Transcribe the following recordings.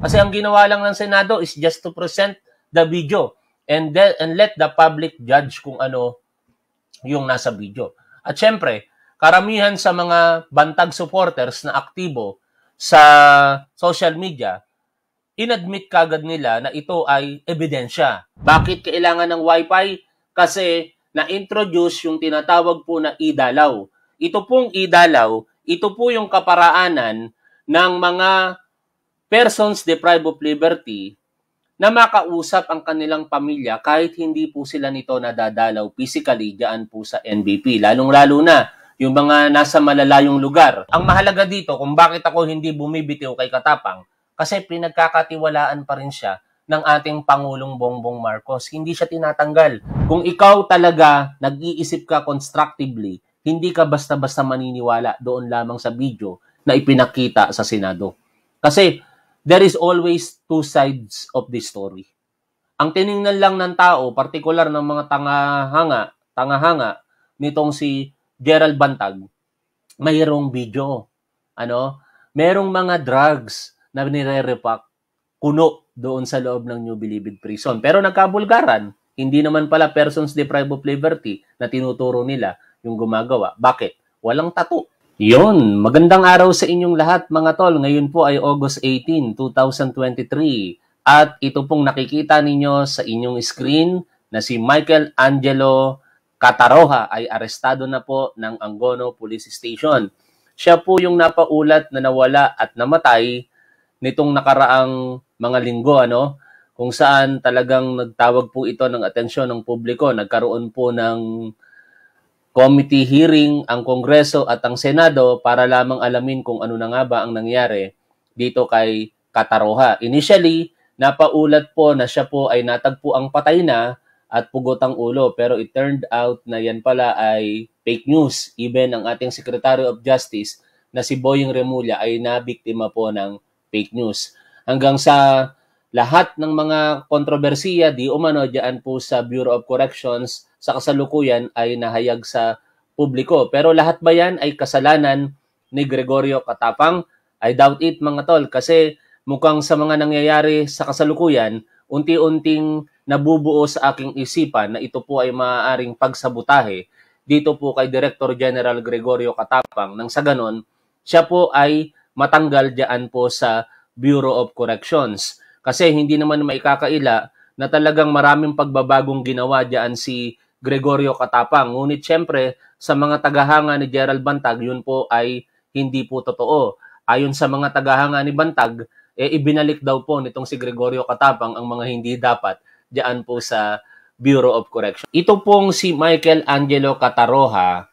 Kasi ang ginawa lang ng Senado is just to present the video and then, and let the public judge kung ano yung nasa video. At syempre, karamihan sa mga bantag supporters na aktibo sa social media, inadmit kagad nila na ito ay ebidensya. Bakit kailangan ng wifi? Kasi na-introduce yung tinatawag po na idalaw. Ito pong idalaw, ito po yung kaparaanan ng mga persons deprived of liberty na makausap ang kanilang pamilya kahit hindi po sila nito nadadalaw physically diyan po sa NBP. Lalong-lalo na yung mga nasa malalayong lugar. Ang mahalaga dito kung bakit ako hindi bumibitiw kay Katapang kasi pinagkakatiwalaan pa rin siya ng ating Pangulong Bongbong Marcos. Hindi siya tinatanggal. Kung ikaw talaga nag-iisip ka constructively, hindi ka basta-basta maniniwala doon lamang sa video na ipinakita sa Senado. Kasi there is always two sides of the story. Ang tiningnan lang ng tao, partikular ng mga tangahanga, tangahanga nitong si Gerald Bantag, mayroong video, ano? Merong mga drugs na nire-repack kuno doon sa loob ng New Bilibid Prison. Pero nagkabulgaran, hindi naman pala persons deprived of liberty na tinuturo nila yung gumagawa. Bakit? Walang tato. Yon, magandang araw sa inyong lahat mga tol. Ngayon po ay August 18, 2023. At ito pong nakikita ninyo sa inyong screen na si Michael Angelo Cataroha ay arestado na po ng Angono Police Station. Siya po yung napaulat na nawala at namatay nitong nakaraang mga linggo ano kung saan talagang nagtawag po ito ng atensyon ng publiko. Nagkaroon po ng committee hearing ang Kongreso at ang Senado para lamang alamin kung ano na nga ba ang nangyari dito kay Kataroha. Initially, napaulat po na siya po ay natagpo ang patay na at pugot ang ulo pero it turned out na yan pala ay fake news. Even ang ating Secretary of Justice na si Boying Remulla ay nabiktima po ng fake news. Hanggang sa lahat ng mga kontrobersiya di umano dyan po sa Bureau of Corrections sa kasalukuyan ay nahayag sa publiko. Pero lahat ba yan ay kasalanan ni Gregorio Katapang? I doubt it mga tol kasi mukhang sa mga nangyayari sa kasalukuyan, unti-unting nabubuo sa aking isipan na ito po ay maaaring pagsabotahe dito po kay Director General Gregorio Katapang nang sa ganon, siya po ay matanggal diyan po sa Bureau of Corrections. Kasi hindi naman maikakaila na talagang maraming pagbabagong ginawa diyan si Gregorio Katapang. Ngunit siyempre, sa mga tagahanga ni Gerald Bantag, yun po ay hindi po totoo. Ayon sa mga tagahanga ni Bantag, eh, ibinalik daw po nitong si Gregorio Katapang ang mga hindi dapat diyan po sa Bureau of Correction. Ito pong si Michael Angelo Cataroha,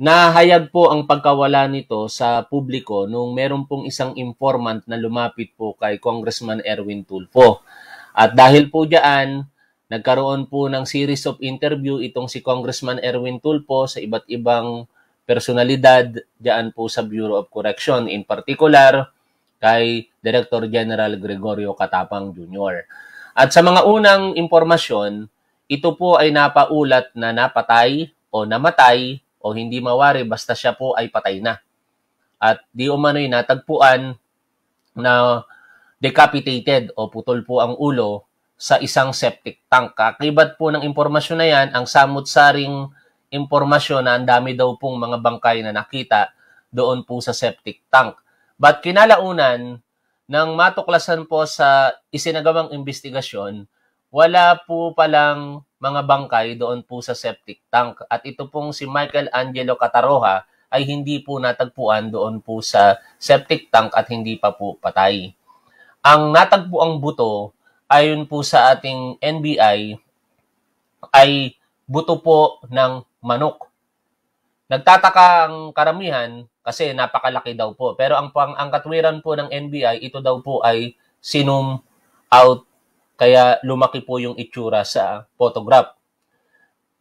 nahayag po ang pagkawala nito sa publiko nung meron pong isang informant na lumapit po kay Congressman Erwin Tulfo. At dahil po diyan, Nagkaroon po ng series of interview itong si Congressman Erwin Tulpo sa iba't ibang personalidad diyan po sa Bureau of Correction. In particular, kay Director General Gregorio Katapang Jr. At sa mga unang impormasyon, ito po ay napaulat na napatay o namatay o hindi mawari basta siya po ay patay na. At di umano'y natagpuan na decapitated o putol po ang ulo sa isang septic tank. Kakibat po ng impormasyon na yan, ang samot-saring impormasyon na ang dami daw pong mga bangkay na nakita doon po sa septic tank. But kinalaunan, nang matuklasan po sa isinagawang investigasyon, wala po palang mga bangkay doon po sa septic tank. At ito pong si Michael Angelo Cataroha ay hindi po natagpuan doon po sa septic tank at hindi pa po patay. Ang natagpuang buto ayon po sa ating NBI, ay buto po ng manok. Nagtataka ang karamihan kasi napakalaki daw po. Pero ang, pang, ang katwiran po ng NBI, ito daw po ay sinum out kaya lumaki po yung itsura sa photograph.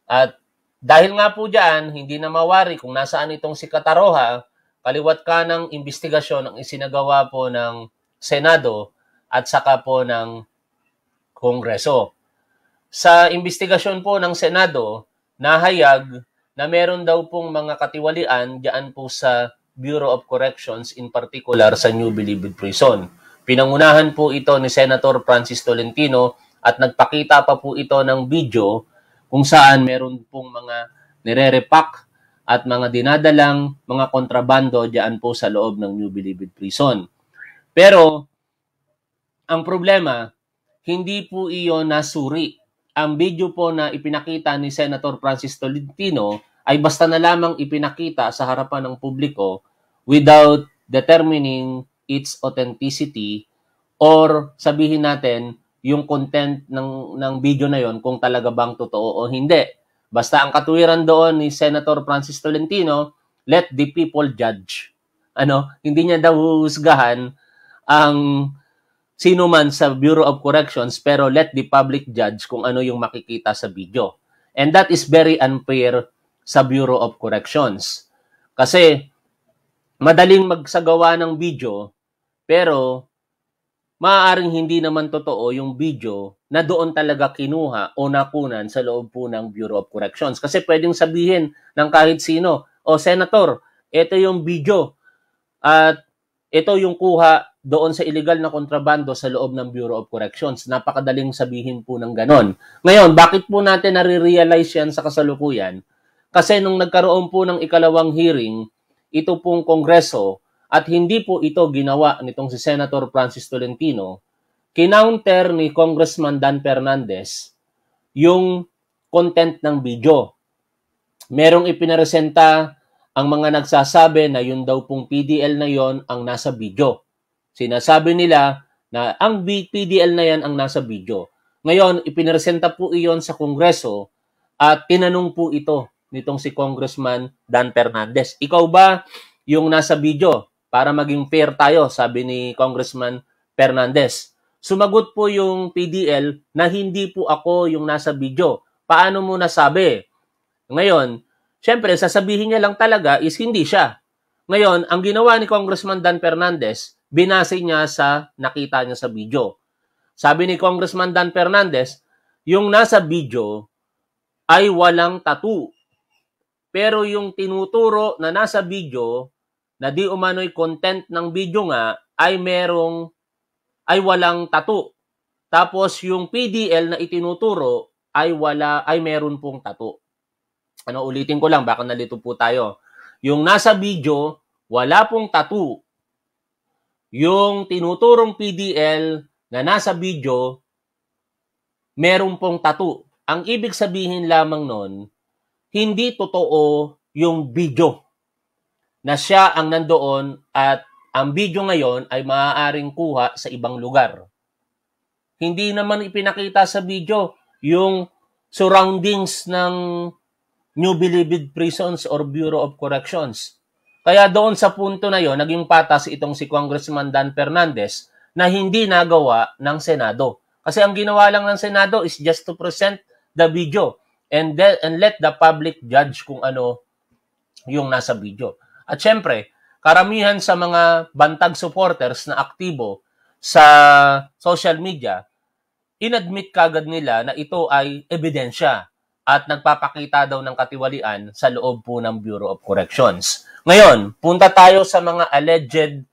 At dahil nga po dyan, hindi na mawari kung nasaan itong si Kataroha, kaliwat ka ng investigasyon ang isinagawa po ng Senado at saka po ng Kongreso. Sa investigasyon po ng Senado, nahayag na meron daw pong mga katiwalian diyan po sa Bureau of Corrections in particular sa New Bilibid Prison. Pinangunahan po ito ni Senator Francis Tolentino at nagpakita pa po ito ng video kung saan meron pong mga nire-repack at mga dinadalang mga kontrabando diyan po sa loob ng New Bilibid Prison. Pero ang problema, hindi po iyon nasuri. Ang video po na ipinakita ni Senator Francis Tolentino ay basta na lamang ipinakita sa harapan ng publiko without determining its authenticity or sabihin natin yung content ng ng video na yon kung talaga bang totoo o hindi. Basta ang katuwiran doon ni Senator Francis Tolentino, let the people judge. Ano, hindi niya daw husgahan ang sino man sa Bureau of Corrections pero let the public judge kung ano yung makikita sa video. And that is very unfair sa Bureau of Corrections. Kasi madaling magsagawa ng video pero maaaring hindi naman totoo yung video na doon talaga kinuha o nakunan sa loob po ng Bureau of Corrections. Kasi pwedeng sabihin ng kahit sino, o Senator, ito yung video at ito yung kuha doon sa illegal na kontrabando sa loob ng Bureau of Corrections. Napakadaling sabihin po ng ganon. Ngayon, bakit po natin nare-realize yan sa kasalukuyan? Kasi nung nagkaroon po ng ikalawang hearing, ito pong Kongreso, at hindi po ito ginawa nitong si Senator Francis Tolentino, kinounter ni Congressman Dan Fernandez yung content ng video. Merong ipinaresenta ang mga nagsasabi na yun daw pong PDL na yon ang nasa video. Sinasabi nila na ang PDL na yan ang nasa video. Ngayon, ipinresenta po iyon sa Kongreso at tinanong po ito nitong si Congressman Dan Fernandez. Ikaw ba yung nasa video para maging fair tayo, sabi ni Congressman Fernandez. Sumagot po yung PDL na hindi po ako yung nasa video. Paano mo nasabi? Ngayon, syempre sasabihin niya lang talaga is hindi siya. Ngayon, ang ginawa ni Congressman Dan Fernandez, binase niya sa nakita niya sa video. Sabi ni Congressman Dan Fernandez, yung nasa video ay walang tattoo. Pero yung tinuturo na nasa video na di umano'y content ng video nga ay merong ay walang tattoo. Tapos yung PDL na itinuturo ay wala ay meron pong tattoo. Ano ulitin ko lang baka nalito po tayo. Yung nasa video wala pong tattoo yung tinuturong PDL na nasa video, meron pong tattoo. Ang ibig sabihin lamang nun, hindi totoo yung video na siya ang nandoon at ang video ngayon ay maaaring kuha sa ibang lugar. Hindi naman ipinakita sa video yung surroundings ng New Bilibid Prisons or Bureau of Corrections. Kaya doon sa punto na yon, naging patas itong si Congressman Dan Fernandez na hindi nagawa ng Senado. Kasi ang ginawa lang ng Senado is just to present the video and, then, and let the public judge kung ano yung nasa video. At syempre, karamihan sa mga bantag supporters na aktibo sa social media, inadmit kagad nila na ito ay ebidensya at nagpapakita daw ng katiwalian sa loob po ng Bureau of Corrections. Ngayon, punta tayo sa mga alleged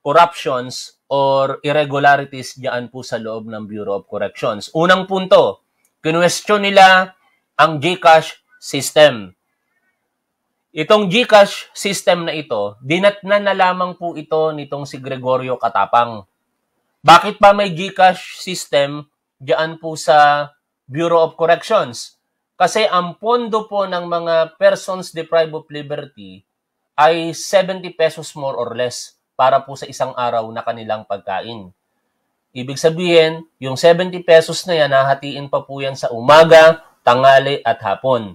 corruptions or irregularities diyan po sa loob ng Bureau of Corrections. Unang punto, kinwestiyon nila ang GCash system. Itong GCash system na ito, dinatna na lamang po ito nitong si Gregorio Katapang. Bakit pa may GCash system diyan po sa Bureau of Corrections? Kasi ang pondo po ng mga persons deprived of liberty ay 70 pesos more or less para po sa isang araw na kanilang pagkain. Ibig sabihin, yung 70 pesos na yan, hahatiin pa po yan sa umaga, tangali at hapon.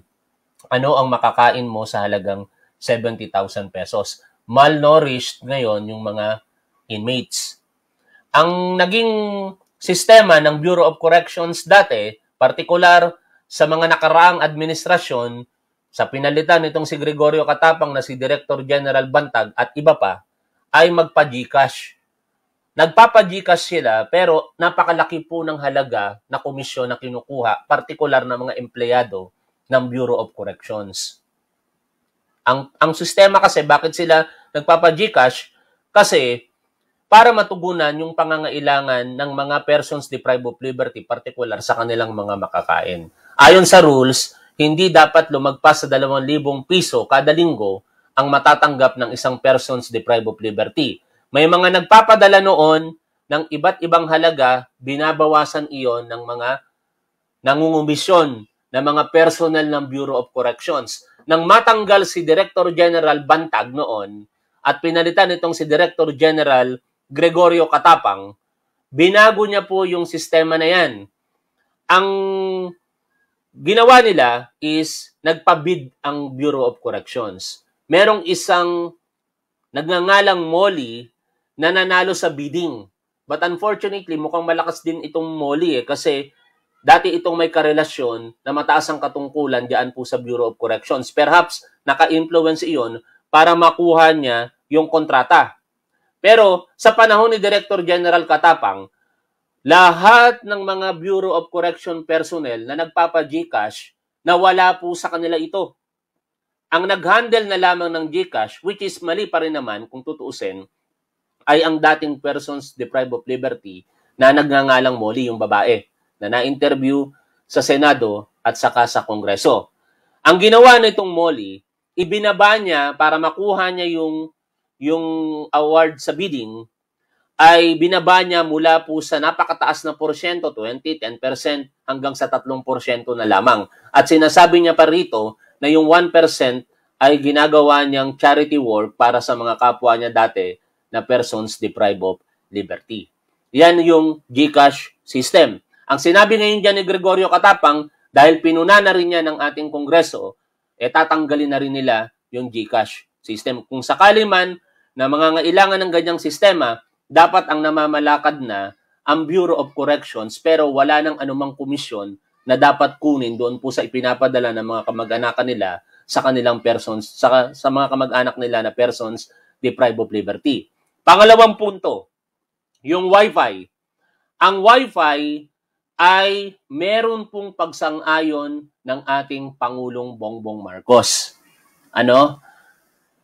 Ano ang makakain mo sa halagang 70,000 pesos? Malnourished ngayon yung mga inmates. Ang naging sistema ng Bureau of Corrections dati, partikular sa mga nakaraang administrasyon sa pinalitan nitong si Gregorio Katapang na si Director General Bantag at iba pa ay magpa-GCash. Nagpapa-GCash sila pero napakalaki po ng halaga na komisyon na kinukuha, partikular na mga empleyado ng Bureau of Corrections. Ang, ang sistema kasi, bakit sila nagpapa-GCash? Kasi para matugunan yung pangangailangan ng mga persons deprived of liberty, partikular sa kanilang mga makakain. Ayon sa rules, hindi dapat lumagpas sa 2,000 piso kada linggo ang matatanggap ng isang person's deprived of liberty. May mga nagpapadala noon ng iba't ibang halaga, binabawasan iyon ng mga nangungumisyon ng mga personal ng Bureau of Corrections. Nang matanggal si Director General Bantag noon at pinalitan itong si Director General Gregorio Katapang, binago niya po yung sistema na yan. Ang ginawa nila is nagpabid ang Bureau of Corrections. Merong isang nagngangalang Molly na nanalo sa bidding. But unfortunately, mukhang malakas din itong Molly eh, kasi dati itong may karelasyon na mataas ang katungkulan diyan po sa Bureau of Corrections. Perhaps naka-influence iyon para makuha niya yung kontrata. Pero sa panahon ni Director General Katapang, lahat ng mga Bureau of Correction personnel na nagpapa-GCash na wala po sa kanila ito. Ang nag-handle na lamang ng GCash, which is mali pa rin naman kung tutuusin, ay ang dating persons deprived of liberty na nagngangalang Molly, yung babae, na na-interview sa Senado at saka sa Kongreso. Ang ginawa nitong Molly, ibinaba niya para makuha niya yung yung award sa bidding ay binaba niya mula po sa napakataas na porsyento, 20, 10% hanggang sa 3% na lamang. At sinasabi niya pa rito na yung 1% ay ginagawa niyang charity work para sa mga kapwa niya dati na persons deprived of liberty. Yan yung GCash system. Ang sinabi ngayon dyan ni Gregorio Katapang, dahil pinuna na rin niya ng ating kongreso, eh tatanggalin na rin nila yung GCash system. Kung sakali man na mga ngailangan ng ganyang sistema, dapat ang namamalakad na ang Bureau of Corrections pero wala nang anumang komisyon na dapat kunin doon po sa ipinapadala ng mga kamag anak nila sa kanilang persons sa, sa mga kamag-anak nila na persons deprived of liberty. Pangalawang punto, yung Wi-Fi. Ang Wi-Fi ay meron pong pagsang-ayon ng ating Pangulong Bongbong Marcos. Ano?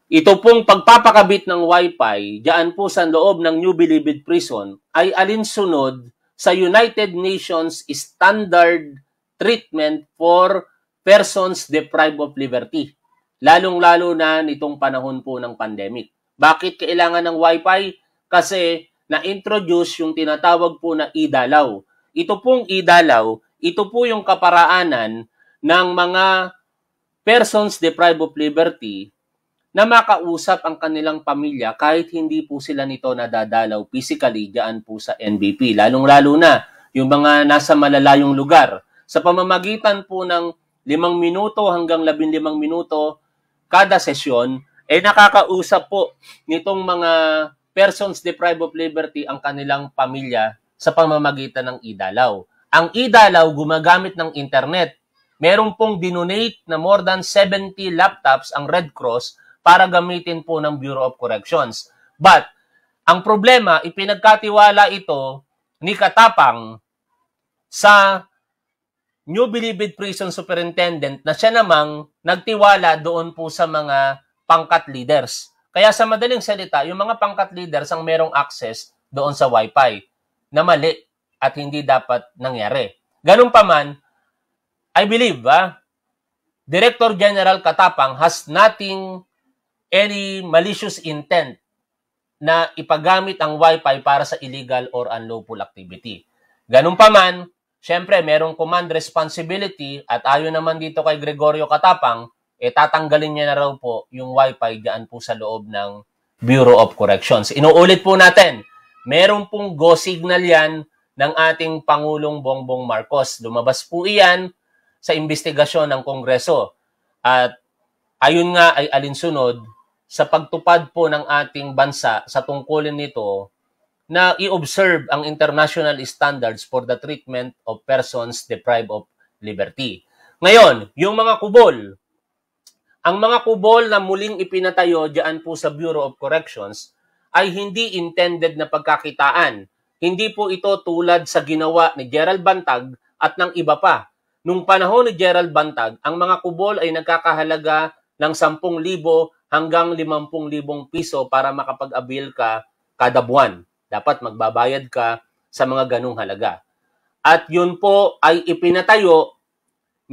Ito pong pagpapakabit ng Wi-Fi diyan po sa loob ng New Bilibid Prison ay alinsunod sa United Nations Standard Treatment for Persons Deprived of Liberty, lalong-lalo na nitong panahon po ng pandemic. Bakit kailangan ng Wi-Fi? Kasi na-introduce yung tinatawag po na idalaw. Ito pong idalaw, ito po yung kaparaanan ng mga persons deprived of liberty na makausap ang kanilang pamilya kahit hindi po sila nito nadadalaw physically diyan po sa NBP. Lalong-lalo na yung mga nasa malalayong lugar. Sa pamamagitan po ng 5 minuto hanggang 15 minuto kada sesyon, eh nakakausap po nitong mga persons deprived of liberty ang kanilang pamilya sa pamamagitan ng idalaw. Ang idalaw gumagamit ng internet. Meron pong dinonate na more than 70 laptops ang Red Cross para gamitin po ng Bureau of Corrections. But, ang problema, ipinagkatiwala ito ni Katapang sa New Bilibid Prison Superintendent na siya namang nagtiwala doon po sa mga pangkat leaders. Kaya sa madaling salita, yung mga pangkat leaders ang merong access doon sa Wi-Fi na mali at hindi dapat nangyari. Ganun pa man, I believe, ah, Director General Katapang has nothing any malicious intent na ipagamit ang Wi-Fi para sa illegal or unlawful activity. Ganun pa man, syempre merong command responsibility at ayon naman dito kay Gregorio Katapang, eh tatanggalin niya na raw po yung Wi-Fi diyan po sa loob ng Bureau of Corrections. Inuulit po natin, meron pong go signal yan ng ating Pangulong Bongbong Marcos. Lumabas po iyan sa investigasyon ng Kongreso. At ayun nga ay alinsunod sa pagtupad po ng ating bansa sa tungkulin nito na i-observe ang international standards for the treatment of persons deprived of liberty. Ngayon, yung mga kubol, ang mga kubol na muling ipinatayo diyan po sa Bureau of Corrections ay hindi intended na pagkakitaan. Hindi po ito tulad sa ginawa ni Gerald Bantag at ng iba pa. Nung panahon ni Gerald Bantag, ang mga kubol ay nagkakahalaga ng 10,000 hanggang 50,000 piso para makapag-avail ka kada buwan. Dapat magbabayad ka sa mga ganung halaga. At yun po ay ipinatayo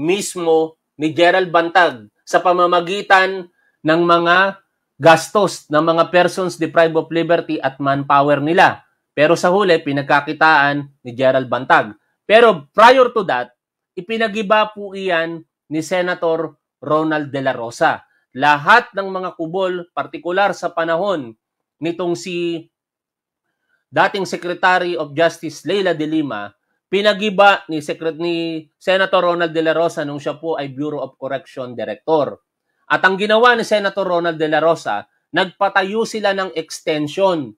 mismo ni Gerald Bantag sa pamamagitan ng mga gastos ng mga persons deprived of liberty at manpower nila. Pero sa huli, pinagkakitaan ni Gerald Bantag. Pero prior to that, ipinagiba po iyan ni Senator Ronald De La Rosa lahat ng mga kubol, partikular sa panahon nitong si dating Secretary of Justice Leila de Lima, pinagiba ni, Secret ni Senator Ronald De La Rosa nung siya po ay Bureau of Correction Director. At ang ginawa ni Senator Ronald De La Rosa, nagpatayo sila ng extension,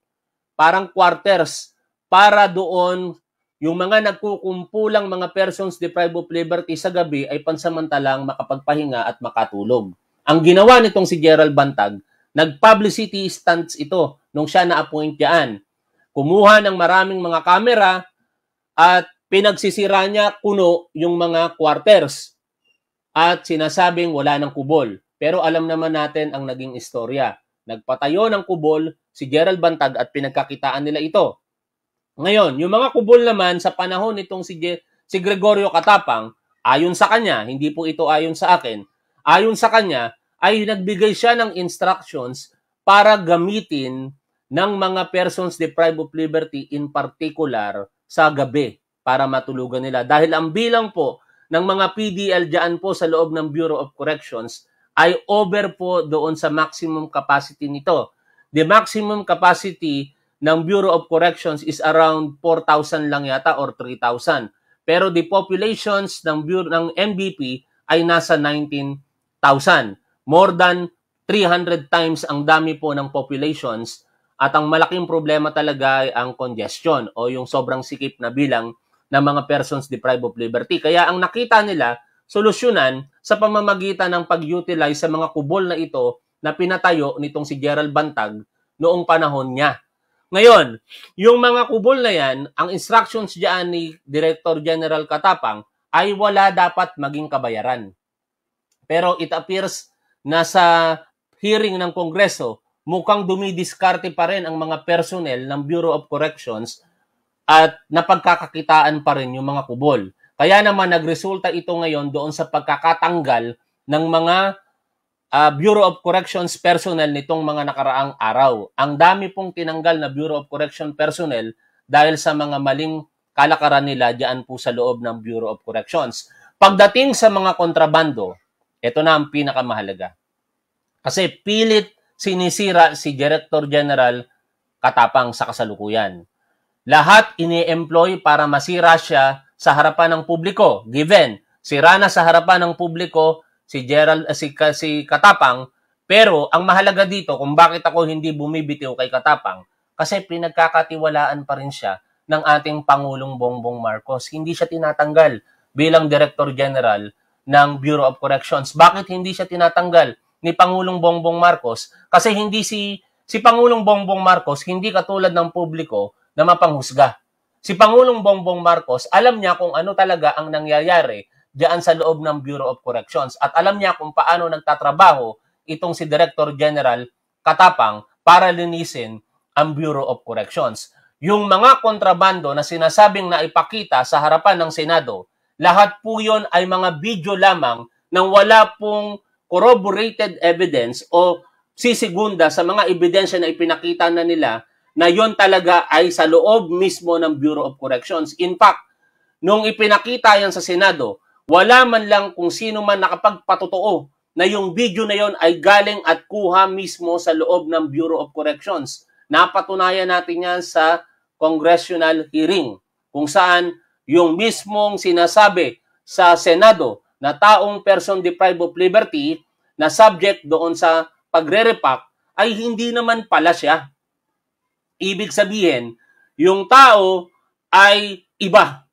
parang quarters, para doon yung mga nagkukumpulang mga persons deprived of liberty sa gabi ay pansamantalang makapagpahinga at makatulog. Ang ginawa nitong si Gerald Bantag, nag-publicity stunts ito nung siya na-appoint diyan. Kumuha ng maraming mga kamera at pinagsisira niya kuno yung mga quarters at sinasabing wala ng kubol. Pero alam naman natin ang naging istorya. Nagpatayo ng kubol si Gerald Bantag at pinagkakitaan nila ito. Ngayon, yung mga kubol naman sa panahon nitong si, Ge- si Gregorio Katapang, ayon sa kanya, hindi po ito ayon sa akin, ayon sa kanya, ay nagbigay siya ng instructions para gamitin ng mga persons deprived of liberty in particular sa gabi para matulugan nila. Dahil ang bilang po ng mga PDL dyan po sa loob ng Bureau of Corrections ay over po doon sa maximum capacity nito. The maximum capacity ng Bureau of Corrections is around 4,000 lang yata or 3,000. Pero the populations ng Bureau ng MBP ay nasa 19,000 1,000. More than 300 times ang dami po ng populations at ang malaking problema talaga ay ang congestion o yung sobrang sikip na bilang ng mga persons deprived of liberty. Kaya ang nakita nila, solusyonan sa pamamagitan ng pag-utilize sa mga kubol na ito na pinatayo nitong si Gerald Bantag noong panahon niya. Ngayon, yung mga kubol na yan, ang instructions dyan ni Director General Katapang ay wala dapat maging kabayaran. Pero it appears na sa hearing ng Kongreso, mukhang dumidiskarte pa rin ang mga personnel ng Bureau of Corrections at napagkakakitaan pa rin yung mga kubol. Kaya naman nagresulta ito ngayon doon sa pagkakatanggal ng mga uh, Bureau of Corrections personnel nitong mga nakaraang araw. Ang dami pong tinanggal na Bureau of Corrections personnel dahil sa mga maling kalakaran nila diyan po sa loob ng Bureau of Corrections. Pagdating sa mga kontrabando, ito na ang pinakamahalaga. Kasi pilit sinisira si Director General Katapang sa kasalukuyan. Lahat ini-employ para masira siya sa harapan ng publiko. Given, sira na sa harapan ng publiko si Gerald uh, si, si Katapang, pero ang mahalaga dito kung bakit ako hindi bumibitiw kay Katapang, kasi pinagkakatiwalaan pa rin siya ng ating Pangulong Bongbong Marcos. Hindi siya tinatanggal bilang Director General ng Bureau of Corrections. Bakit hindi siya tinatanggal ni Pangulong Bongbong Marcos? Kasi hindi si si Pangulong Bongbong Marcos hindi katulad ng publiko na mapanghusga. Si Pangulong Bongbong Marcos, alam niya kung ano talaga ang nangyayari diyan sa loob ng Bureau of Corrections at alam niya kung paano nagtatrabaho itong si Director General Katapang para linisin ang Bureau of Corrections. Yung mga kontrabando na sinasabing na ipakita sa harapan ng Senado lahat po yon ay mga video lamang nang wala pong corroborated evidence o sisigunda sa mga ebidensya na ipinakita na nila na yon talaga ay sa loob mismo ng Bureau of Corrections. In fact, nung ipinakita yan sa Senado, wala man lang kung sino man nakapagpatotoo na yung video na yon ay galing at kuha mismo sa loob ng Bureau of Corrections. Napatunayan natin yan sa congressional hearing kung saan yung mismong sinasabi sa Senado na taong person deprived of liberty na subject doon sa pagre-repack ay hindi naman pala siya. Ibig sabihin, yung tao ay iba.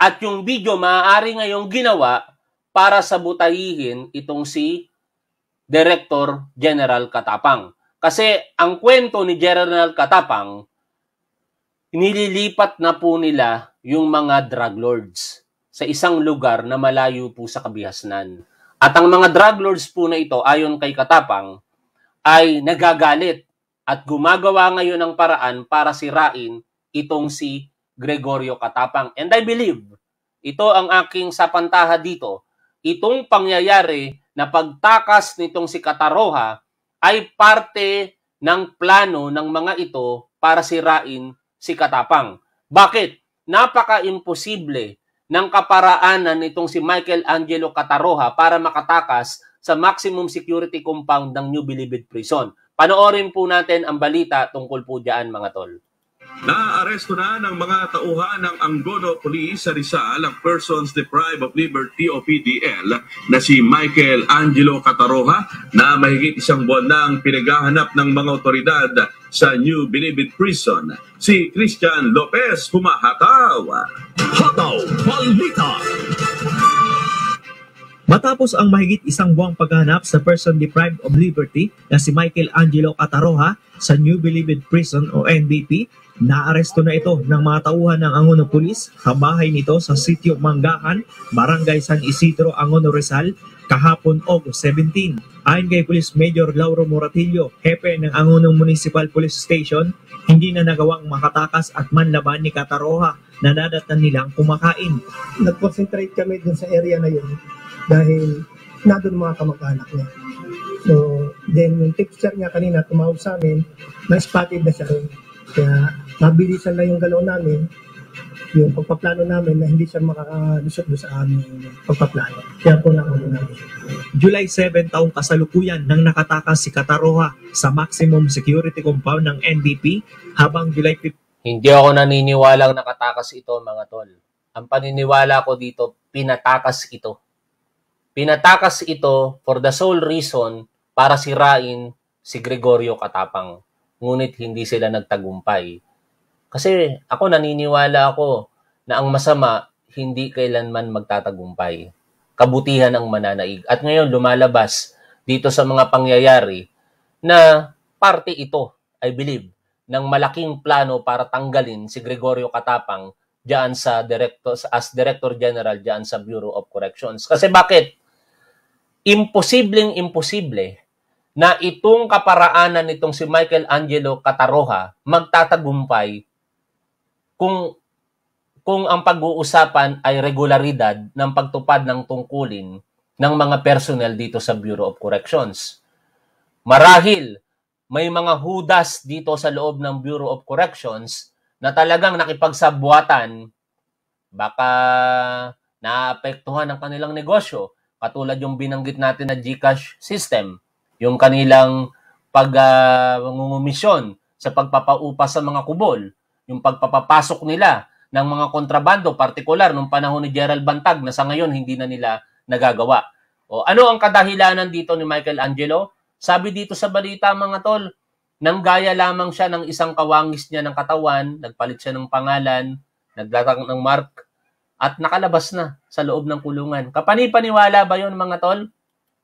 At yung video maaari ngayong ginawa para sabutahihin itong si Director General Katapang. Kasi ang kwento ni General Katapang nililipat na po nila yung mga drug lords sa isang lugar na malayo po sa kabihasnan. At ang mga drug lords po na ito, ayon kay Katapang, ay nagagalit at gumagawa ngayon ng paraan para sirain itong si Gregorio Katapang. And I believe, ito ang aking sapantaha dito, itong pangyayari na pagtakas nitong si Kataroha ay parte ng plano ng mga ito para sirain si Katapang. Bakit? Napaka-imposible ng kaparaanan nitong si Michael Angelo Cataroha para makatakas sa maximum security compound ng New Bilibid Prison. Panoorin po natin ang balita tungkol po dyan mga tol. Naaaresto na ng mga tauhan ng Angono Police sa Rizal ang Persons Deprived of Liberty o PDL na si Michael Angelo Cataroha na mahigit isang buwan na ang pinaghahanap ng mga otoridad sa New Binibid Prison. Si Christian Lopez humahataw. Hataw Balita! Matapos ang mahigit isang buwang paghahanap sa person deprived of liberty na si Michael Angelo Cataroha sa New Bilibid Prison o NBP, Naaresto na ito ng mga tauhan ng Angono Police sa bahay nito sa sitio Manggahan, Barangay San Isidro, Angono Rizal, kahapon August 17. Ayon kay Police Major Lauro Moratillo, hepe ng Angono Municipal Police Station, hindi na nagawang makatakas at manlaban ni Kataroha na dadatan nilang kumakain. Nag-concentrate kami dun sa area na yun dahil na doon mga kamag-anak niya. So, then yung texture niya kanina tumawag sa amin, na-spotted na siya rin. Kaya mabilisan lang yung galaw namin, yung pagpaplano namin na hindi siya makakalusot doon sa aming pagpaplano. Kaya po na ako namin. July 7 taong kasalukuyan nang nakatakas si Kataroha sa maximum security compound ng NDP habang July 15... Hindi ako naniniwalang nakatakas ito mga tol. Ang paniniwala ko dito, pinatakas ito. Pinatakas ito for the sole reason para sirain si Gregorio Katapang ngunit hindi sila nagtagumpay. Kasi ako naniniwala ako na ang masama hindi kailanman magtatagumpay. Kabutihan ang mananaig. At ngayon lumalabas dito sa mga pangyayari na parte ito, I believe, ng malaking plano para tanggalin si Gregorio Katapang diyan sa director as director general diyan sa Bureau of Corrections. Kasi bakit? Imposibleng imposible na itong kaparaanan nitong si Michael Angelo Cataroha magtatagumpay kung kung ang pag-uusapan ay regularidad ng pagtupad ng tungkulin ng mga personnel dito sa Bureau of Corrections. Marahil may mga hudas dito sa loob ng Bureau of Corrections na talagang nakipagsabuatan, baka naapektuhan ang kanilang negosyo, katulad yung binanggit natin na GCash system yung kanilang pag-ngumisyon uh, sa pagpapaupa sa mga kubol, yung pagpapapasok nila ng mga kontrabando, partikular nung panahon ni Gerald Bantag na sa ngayon hindi na nila nagagawa. O, ano ang kadahilanan dito ni Michael Angelo? Sabi dito sa balita mga tol, nang gaya lamang siya ng isang kawangis niya ng katawan, nagpalit siya ng pangalan, naglatag ng mark, at nakalabas na sa loob ng kulungan. Kapanipaniwala ba yon mga tol?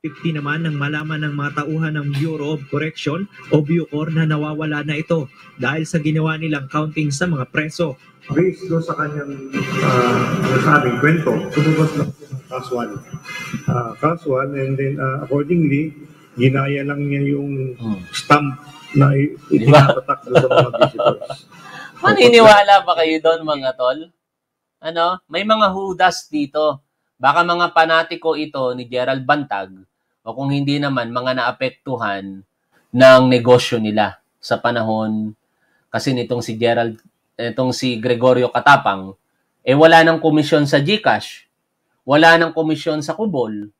50 naman nang malaman ng mga tauhan ng Bureau of Correction o Bucor na nawawala na ito dahil sa ginawa nilang counting sa mga preso. Based do sa kanyang uh, nasabing kwento, sumubos lang siya casual. Uh, casual and then uh, accordingly, ginaya lang niya yung hmm. stamp na itinapatak sa mga visitors. Maniniwala ba kayo doon mga tol? Ano? May mga hudas dito Baka mga panatiko ito ni Gerald Bantag o kung hindi naman mga naapektuhan ng negosyo nila sa panahon kasi nitong si Gerald nitong si Gregorio Katapang eh wala nang komisyon sa GCash, wala nang komisyon sa Kubol,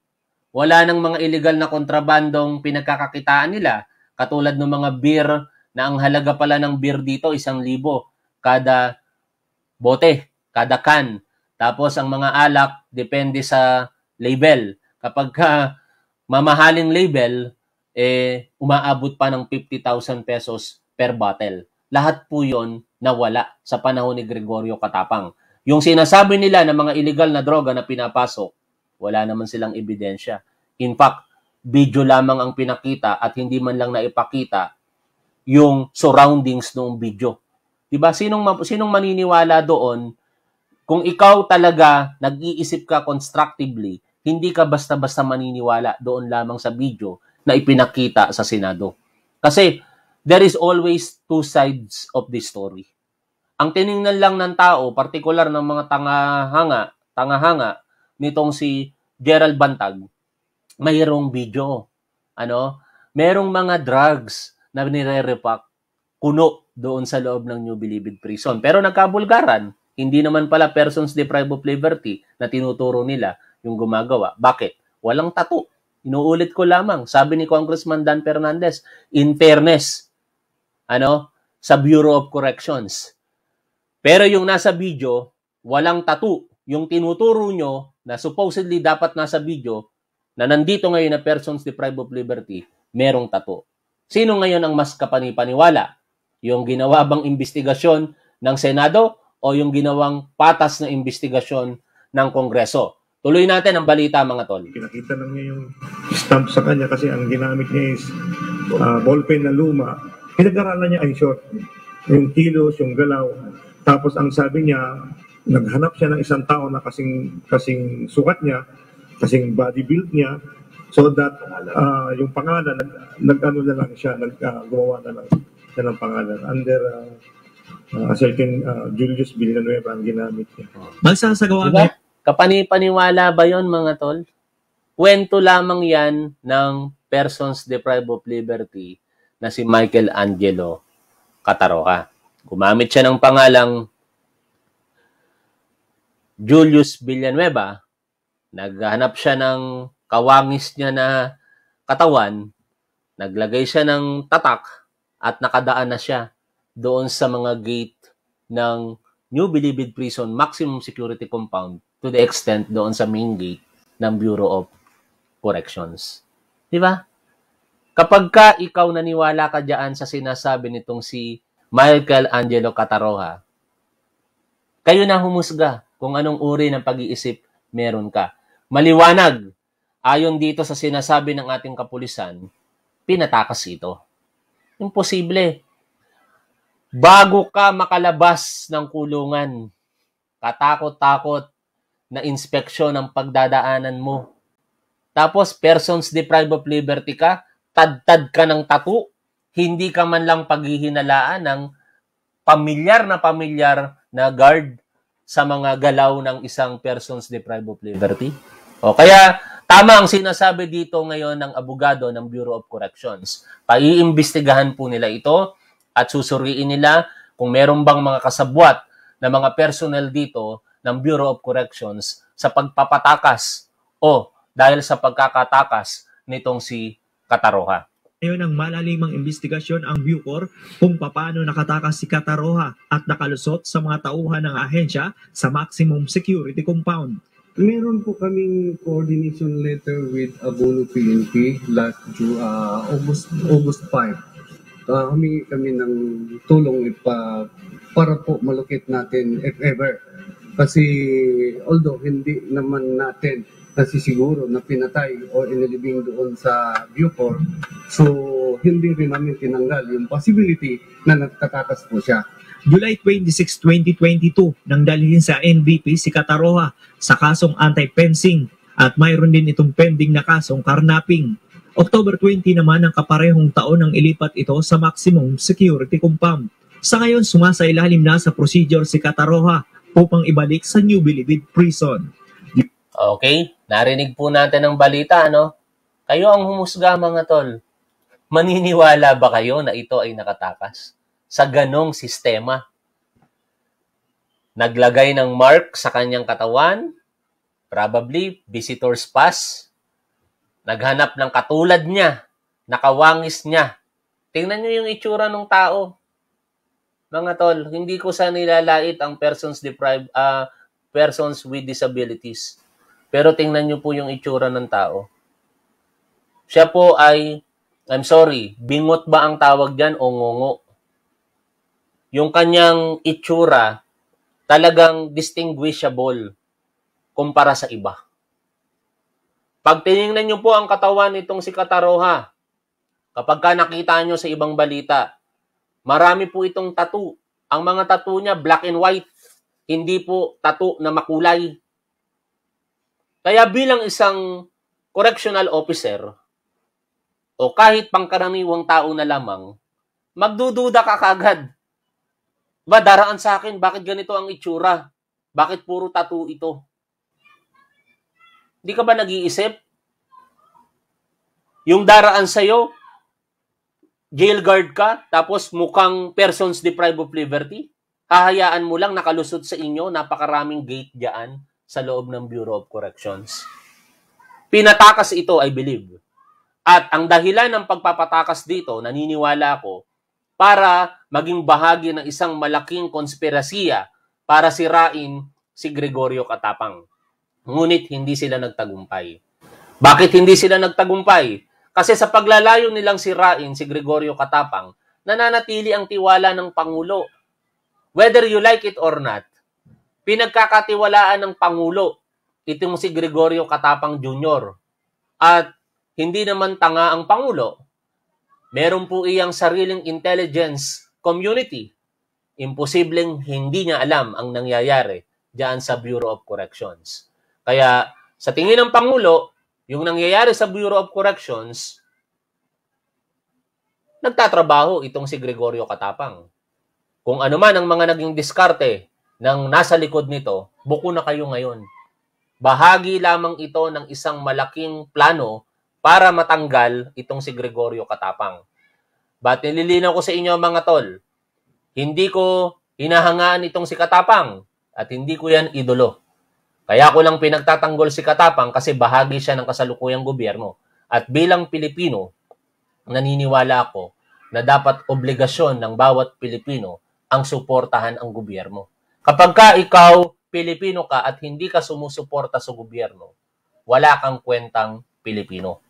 wala nang mga illegal na kontrabandong pinagkakakitaan nila katulad ng mga beer na ang halaga pala ng beer dito isang libo kada bote, kada can. Tapos ang mga alak, depende sa label. Kapag ka mamahaling label, eh, umaabot pa ng 50,000 pesos per bottle. Lahat po yon nawala sa panahon ni Gregorio Katapang. Yung sinasabi nila ng mga illegal na droga na pinapasok, wala naman silang ebidensya. In fact, video lamang ang pinakita at hindi man lang naipakita yung surroundings noong video. 'Di ba? Sinong sinong maniniwala doon kung ikaw talaga nag-iisip ka constructively, hindi ka basta-basta maniniwala doon lamang sa video na ipinakita sa Senado. Kasi there is always two sides of the story. Ang tiningnan lang ng tao, partikular ng mga tangahanga, tangahanga nitong si Gerald Bantag, mayroong video. Ano? Merong mga drugs na nire-repack kuno doon sa loob ng New Bilibid Prison. Pero nagkabulgaran hindi naman pala persons deprived of liberty na tinuturo nila yung gumagawa. Bakit? Walang tato. Inuulit ko lamang, sabi ni Congressman Dan Fernandez, in fairness, ano, sa Bureau of Corrections. Pero yung nasa video, walang tato. Yung tinuturo nyo na supposedly dapat nasa video, na nandito ngayon na persons deprived of liberty, merong tato. Sino ngayon ang mas kapanipaniwala? Yung ginawa bang investigasyon ng Senado o yung ginawang patas na investigasyon ng Kongreso. Tuloy natin ang balita mga tol. Pinakita lang niya yung stamp sa kanya kasi ang ginamit niya is uh, ballpen na luma. Pinag-aralan niya ay short yung kilos, yung galaw. Tapos ang sabi niya, naghanap siya ng isang tao na kasing, kasing sukat niya, kasing body build niya, so that uh, yung pangalan, nag-ano na lang siya, nag, uh, na lang siya ng pangalan. Under uh, Uh, ah, aside kang uh, ah, Julius Villanueva ang ginamit niya. Magsasagawa diba? Kapani-paniwala ba yon mga tol? Kwento lamang yan ng persons deprived of liberty na si Michael Angelo Kataroka. Gumamit siya ng pangalang Julius Villanueva. Naghanap siya ng kawangis niya na katawan. Naglagay siya ng tatak at nakadaan na siya doon sa mga gate ng New Bilibid Prison Maximum Security Compound to the extent doon sa main gate ng Bureau of Corrections. Di ba? Kapag ka ikaw naniwala ka diyan sa sinasabi nitong si Michael Angelo Cataroha, kayo na humusga kung anong uri ng pag-iisip meron ka. Maliwanag, ayon dito sa sinasabi ng ating kapulisan, pinatakas ito. Imposible Bago ka makalabas ng kulungan, katakot-takot na inspeksyon ang pagdadaanan mo. Tapos, persons deprived of liberty ka, tad-tad ka ng tatu, hindi ka man lang paghihinalaan ng pamilyar na pamilyar na guard sa mga galaw ng isang persons deprived of liberty. O kaya, tama ang sinasabi dito ngayon ng abogado ng Bureau of Corrections. Paiimbestigahan po nila ito at susuriin nila kung meron bang mga kasabwat na mga personnel dito ng Bureau of Corrections sa pagpapatakas o dahil sa pagkakatakas nitong si Kataroha. Ngayon ang malalimang investigasyon ang Bucor kung paano nakatakas si Kataroha at nakalusot sa mga tauhan ng ahensya sa maximum security compound. Meron po kaming coordination letter with Abono PNP last uh, August, August 5 uh, humingi kami ng tulong ipa, para po malukit natin if ever. Kasi although hindi naman natin nasisiguro na pinatay o inilibing doon sa viewport, so hindi rin namin tinanggal yung possibility na nagtatakas po siya. July 26, 2022, nang dalhin sa NVP si Kataroha sa kasong anti-fencing at mayroon din itong pending na kasong carnapping. October 20 naman ang kaparehong taon ang ilipat ito sa maximum security compound. Sa ngayon, sumasailalim na sa procedure si Kataroha upang ibalik sa New Bilibid Prison. Okay, narinig po natin ang balita, no? Kayo ang humusga mga tol. Maniniwala ba kayo na ito ay nakatakas sa ganong sistema? Naglagay ng mark sa kanyang katawan, probably visitor's pass, Naghanap ng katulad niya, nakawangis niya. Tingnan niyo yung itsura ng tao. Mga tol, hindi ko sana nilalait ang persons deprived uh, persons with disabilities. Pero tingnan niyo po yung itsura ng tao. Siya po ay I'm sorry, bingot ba ang tawag diyan o ngongo? Yung kanyang itsura talagang distinguishable kumpara sa iba. Pag tinignan nyo po ang katawan nitong si Kataroha, kapag ka nakita nyo sa ibang balita, marami po itong tattoo. Ang mga tattoo niya, black and white. Hindi po tattoo na makulay. Kaya bilang isang correctional officer, o kahit pangkaraniwang tao na lamang, magdududa ka kagad. Ba, daraan sa akin, bakit ganito ang itsura? Bakit puro tattoo ito? Di ka ba nag-iisip? Yung daraan sa'yo, jail guard ka, tapos mukhang persons deprived of liberty, hahayaan mo lang nakalusot sa inyo, napakaraming gate dyan sa loob ng Bureau of Corrections. Pinatakas ito, I believe. At ang dahilan ng pagpapatakas dito, naniniwala ako, para maging bahagi ng isang malaking konspirasiya para sirain si Gregorio Katapang ngunit hindi sila nagtagumpay. Bakit hindi sila nagtagumpay? Kasi sa paglalayo nilang sirain si Gregorio Katapang, nananatili ang tiwala ng Pangulo. Whether you like it or not, pinagkakatiwalaan ng Pangulo itong si Gregorio Katapang Jr. At hindi naman tanga ang Pangulo. Meron po iyang sariling intelligence community. Imposibleng hindi niya alam ang nangyayari diyan sa Bureau of Corrections. Kaya sa tingin ng Pangulo, yung nangyayari sa Bureau of Corrections, nagtatrabaho itong si Gregorio Katapang. Kung ano man ang mga naging diskarte ng nasa likod nito, buko na kayo ngayon. Bahagi lamang ito ng isang malaking plano para matanggal itong si Gregorio Katapang. Ba't nililinaw ko sa inyo mga tol? Hindi ko hinahangaan itong si Katapang at hindi ko yan idolo. Kaya ko lang pinagtatanggol si Katapang kasi bahagi siya ng kasalukuyang gobyerno. At bilang Pilipino, naniniwala ako na dapat obligasyon ng bawat Pilipino ang suportahan ang gobyerno. Kapag ka ikaw, Pilipino ka at hindi ka sumusuporta sa gobyerno, wala kang kwentang Pilipino.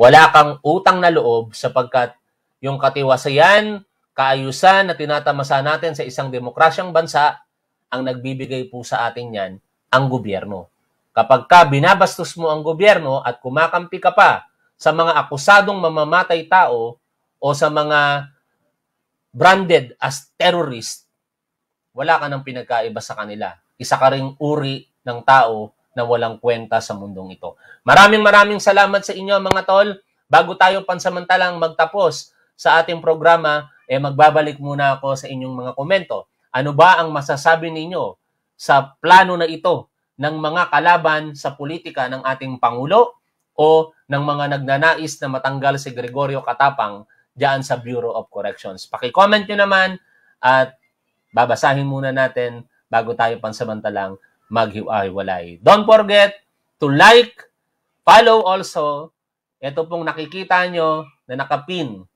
Wala kang utang na loob sapagkat yung katiwasayan, kaayusan na tinatamasa natin sa isang demokrasyang bansa ang nagbibigay po sa atin yan ang gobyerno. Kapag ka binabastos mo ang gobyerno at kumakampi ka pa sa mga akusadong mamamatay tao o sa mga branded as terrorist, wala ka ng pinagkaiba sa kanila. Isa ka ring uri ng tao na walang kwenta sa mundong ito. Maraming maraming salamat sa inyo mga tol. Bago tayo pansamantalang magtapos sa ating programa, eh magbabalik muna ako sa inyong mga komento. Ano ba ang masasabi ninyo sa plano na ito ng mga kalaban sa politika ng ating Pangulo o ng mga nagnanais na matanggal si Gregorio Katapang diyan sa Bureau of Corrections. Paki-comment nyo naman at babasahin muna natin bago tayo pansamantalang maghiwa-hiwalay. Don't forget to like, follow also. Ito pong nakikita nyo na nakapin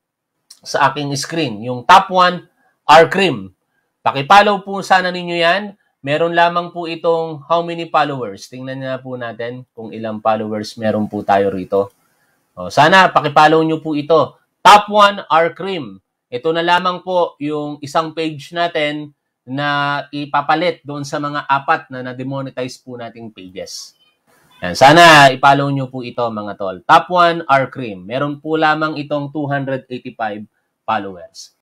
sa aking screen, yung top 1 R cream. Paki-follow po sana ninyo 'yan Meron lamang po itong how many followers. Tingnan na po natin kung ilang followers meron po tayo rito. O, oh, sana pakipollow niyo po ito. Top 1 R cream. Ito na lamang po yung isang page natin na ipapalit doon sa mga apat na na-demonetize po nating pages. Yan. Sana ipollow niyo po ito mga tol. Top 1 R cream. Meron po lamang itong 285 followers.